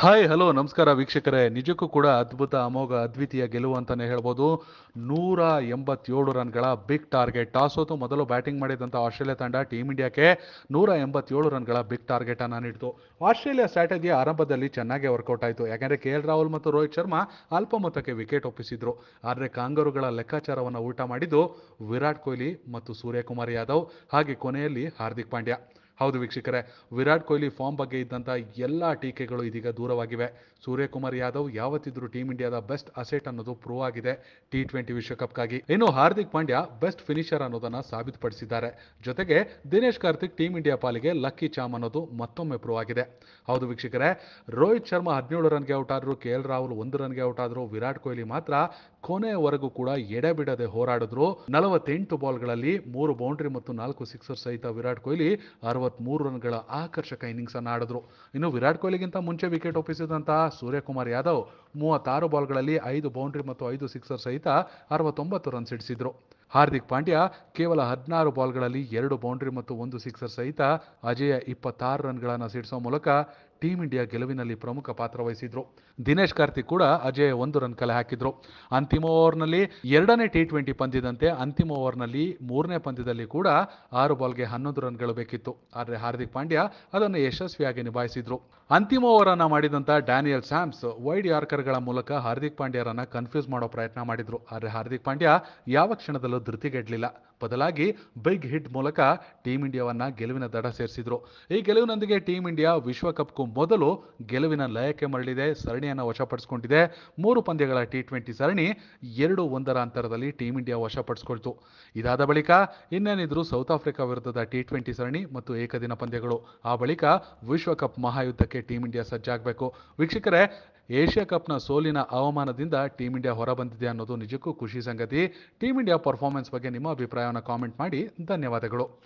hi hello ನಮಸ್ಕಾರ ವೀಕ್ಷಕರೇ ನಿಜಕ್ಕೂ ಕೂಡ ಅದ್ಭುತ ಅಮೋಘ ಅದ್ವಿತೀಯ ಗೆಲುವು ಅಂತಲೇ ಹೇಳ್ಬೋದು ನೂರ ಎಂಬತ್ತೇಳು ರನ್ಗಳ ಬಿಗ್ ಟಾರ್ಗೆಟ್ ಟಾಸ್ ಹೊತ್ತು ಮೊದಲು ಬ್ಯಾಟಿಂಗ್ ಮಾಡಿದಂಥ ಆಸ್ಟ್ರೇಲಿಯಾ ತಂಡ ಟೀಮ್ ಇಂಡಿಯಾಕ್ಕೆ ನೂರ ಎಂಬತ್ತೇಳು ರನ್ಗಳ ಬಿಗ್ ಟಾರ್ಗೆಟನ್ನು ನೀಡಿತು ಆಸ್ಟ್ರೇಲಿಯಾ ಸ್ಟ್ರಾಟಜಿ ಆರಂಭದಲ್ಲಿ ಚೆನ್ನಾಗಿ ವರ್ಕೌಟ್ ಆಯಿತು ಯಾಕೆಂದರೆ ಕೆ ಎಲ್ ರಾಹುಲ್ ಮತ್ತು ರೋಹಿತ್ ಶರ್ಮಾ ಅಲ್ಪ ವಿಕೆಟ್ ಒಪ್ಪಿಸಿದ್ರು ಆದರೆ ಕಾಂಗರುಗಳ ಲೆಕ್ಕಾಚಾರವನ್ನು ಊಟ ಮಾಡಿದ್ದು ವಿರಾಟ್ ಕೊಹ್ಲಿ ಮತ್ತು ಸೂರ್ಯಕುಮಾರ್ ಯಾದವ್ ಹಾಗೆ ಕೊನೆಯಲ್ಲಿ ಹಾರ್ದಿಕ್ ಪಾಂಡ್ಯ ಹೌದು ವೀಕ್ಷಕರೇ ವಿರಾಟ್ ಕೊಹ್ಲಿ ಫಾರ್ಮ್ ಬಗ್ಗೆ ಇದ್ದಂಥ ಎಲ್ಲ ಟೀಕೆಗಳು ಇದೀಗ ದೂರವಾಗಿವೆ ಸೂರ್ಯಕುಮಾರ್ ಯಾದವ್ ಯಾವತ್ತಿದ್ರು ಟೀಂ ಇಂಡಿಯಾದ ಬೆಸ್ಟ್ ಅಸೆಟ್ ಅನ್ನೋದು ಪ್ರೂವ್ ಆಗಿದೆ ಟಿ ಟ್ವೆಂಟಿ ವಿಶ್ವಕಪ್ಗಾಗಿ ಇನ್ನು ಹಾರ್ದಿಕ್ ಪಾಂಡ್ಯ ಬೆಸ್ಟ್ ಫಿನಿಷರ್ ಅನ್ನೋದನ್ನ ಸಾಬೀತುಪಡಿಸಿದ್ದಾರೆ ಜೊತೆಗೆ ದಿನೇಶ್ ಕಾರ್ತಿಕ್ ಟೀಂ ಇಂಡಿಯಾ ಪಾಲಿಗೆ ಲಕ್ಕಿ ಚಾಮ್ ಅನ್ನೋದು ಮತ್ತೊಮ್ಮೆ ಪ್ರೂವ್ ಆಗಿದೆ ಹೌದು ವೀಕ್ಷಕರೇ ರೋಹಿತ್ ಶರ್ಮಾ ಹದಿನೇಳು ರನ್ಗೆ ಔಟ್ ಆದ್ರು ಕೆ ಎಲ್ ರಾಹುಲ್ ಒಂದು ರನ್ಗೆ ಔಟ್ ಆದ್ರು ವಿರಾಟ್ ಕೊಹ್ಲಿ ಮಾತ್ರ ಕೊನೆಯವರೆಗೂ ಕೂಡ ಎಡೆಬಿಡದೆ ಹೋರಾಡಿದ್ರು ನಲವತ್ತೆಂಟು ಬಾಲ್ಗಳಲ್ಲಿ ಮೂರು ಬೌಂಡ್ರಿ ಮತ್ತು ನಾಲ್ಕು ಸಿಕ್ಸರ್ ಸಹಿತ ವಿರಾಟ್ ಕೊಹ್ಲಿ ಅರವತ್ತು ಮೂರು ರನ್ಗಳ ಆಕರ್ಷಕ ಇನ್ನಿಂಗ್ಸನ್ನು ಆಡಿದ್ರು ಇನ್ನು ವಿರಾಟ್ ಕೊಹ್ಲಿಗಿಂತ ಮುಂಚೆ ವಿಕೆಟ್ ಒಪ್ಪಿಸಿದಂತಹ ಸೂರ್ಯಕುಮಾರ್ ಯಾದವ್ ಮೂವತ್ತಾರು ಬಾಲ್ಗಳಲ್ಲಿ ಐದು ಬೌಂಡ್ರಿ ಮತ್ತು ಐದು ಸಿಕ್ಸರ್ ಸಹಿತ ಅರವತ್ತೊಂಬತ್ತು ರನ್ಸ್ ಇಡಿಸಿದ್ರು ಹಾರ್ದಿಕ್ ಪಾಂಡ್ಯ ಕೇವಲ ಹದಿನಾರು ಬಾಲ್ಗಳಲ್ಲಿ ಎರಡು ಬೌಂಡ್ರಿ ಮತ್ತು ಒಂದು ಸಿಕ್ಸರ್ ಸಹಿತ ಅಜೇಯ ಇಪ್ಪತ್ತಾರು ರನ್ಗಳನ್ನು ಸಿಡಿಸುವ ಮೂಲಕ ಟೀಂ ಇಂಡಿಯಾ ಗೆಲುವಿನಲ್ಲಿ ಪ್ರಮುಖ ಪಾತ್ರ ವಹಿಸಿದ್ರು ದಿನೇಶ್ ಕಾರ್ತಿಕ್ ಕೂಡ ಅಜೇಯ ಒಂದು ರನ್ ಕಲೆ ಹಾಕಿದ್ರು ಅಂತಿಮ ಓವರ್ನಲ್ಲಿ ಎರಡನೇ ಟಿ ಟ್ವೆಂಟಿ ಪಂದ್ಯದಂತೆ ಅಂತಿಮ ಓವರ್ನಲ್ಲಿ ಮೂರನೇ ಪಂದ್ಯದಲ್ಲಿ ಕೂಡ ಆರು ಬಾಲ್ಗೆ ಹನ್ನೊಂದು ರನ್ಗಳು ಬೇಕಿತ್ತು ಆದರೆ ಹಾರ್ದಿಕ್ ಪಾಂಡ್ಯ ಅದನ್ನು ಯಶಸ್ವಿಯಾಗಿ ನಿಭಾಯಿಸಿದ್ರು ಅಂತಿಮ ಓವರ್ ಅನ್ನ ಮಾಡಿದಂಥ ಡ್ಯಾನಿಯಲ್ ಸ್ಯಾಮ್ಸ್ ವೈಡ್ ಯಾರ್ಕರ್ಗಳ ಮೂಲಕ ಹಾರ್ದಿಕ್ ಪಾಂಡ್ಯರನ್ನ ಕನ್ಫ್ಯೂಸ್ ಮಾಡೋ ಪ್ರಯತ್ನ ಮಾಡಿದ್ರು ಆದರೆ ಹಾರ್ದಿಕ್ ಪಾಂಡ್ಯ ಯಾವ ಕ್ಷಣದಲ್ಲೂ ಧೃತಿಗೆಡಲಿಲ್ಲ ಬದಲಾಗಿ ಬಿಗ್ ಹಿಟ್ ಮೂಲಕ ಟೀಂ ಇಂಡಿಯಾವನ್ನ ಗೆಲುವಿನ ದಡ ಸೇರಿಸಿದ್ರು ಈ ಗೆಲುವಿನೊಂದಿಗೆ ಟೀಂ ಇಂಡಿಯಾ ವಿಶ್ವಕಪ್ಗೂ ಮೊದಲು ಗೆಲುವಿನ ಲಯಕ್ಕೆ ಮರಳಿದೆ ಸರಣಿಯನ್ನು ವಶಪಡಿಸಿಕೊಂಡಿದೆ ಮೂರು ಪಂದ್ಯಗಳ ಟಿ ಟ್ವೆಂಟಿ ಸರಣಿ ಎರಡು ಒಂದರ ಅಂತರದಲ್ಲಿ ಟೀಂ ಇಂಡಿಯಾ ವಶಪಡಿಸಿಕೊಳ್ತು ಇದಾದ ಬಳಿಕ ಇನ್ನೇನಿದ್ರು ಸೌತ್ ಆಫ್ರಿಕಾ ವಿರುದ್ಧದ ಟಿ ಟ್ವೆಂಟಿ ಸರಣಿ ಮತ್ತು ಏಕದಿನ ಪಂದ್ಯಗಳು ಆ ಬಳಿಕ ವಿಶ್ವಕಪ್ ಮಹಾಯುದ್ಧಕ್ಕೆ ಟೀಂ ಇಂಡಿಯಾ ಸಜ್ಜಾಗಬೇಕು ವೀಕ್ಷಕರೇ ಏಷ್ಯಾ ಕಪ್ನ ಸೋಲಿನ ಅವಮಾನದಿಂದ ಟೀಂ ಇಂಡಿಯಾ ಹೊರಬಂದಿದೆ ಅನ್ನೋದು ನಿಜಕ್ಕೂ ಖುಷಿ ಸಂಗತಿ ಟೀಂ ಇಂಡಿಯಾ ಪರ್ಫಾರ್ಮೆನ್ಸ್ ಬಗ್ಗೆ ನಿಮ್ಮ ಅಭಿಪ್ರಾಯವನ್ನು ಕಾಮೆಂಟ್ ಮಾಡಿ ಧನ್ಯವಾದಗಳು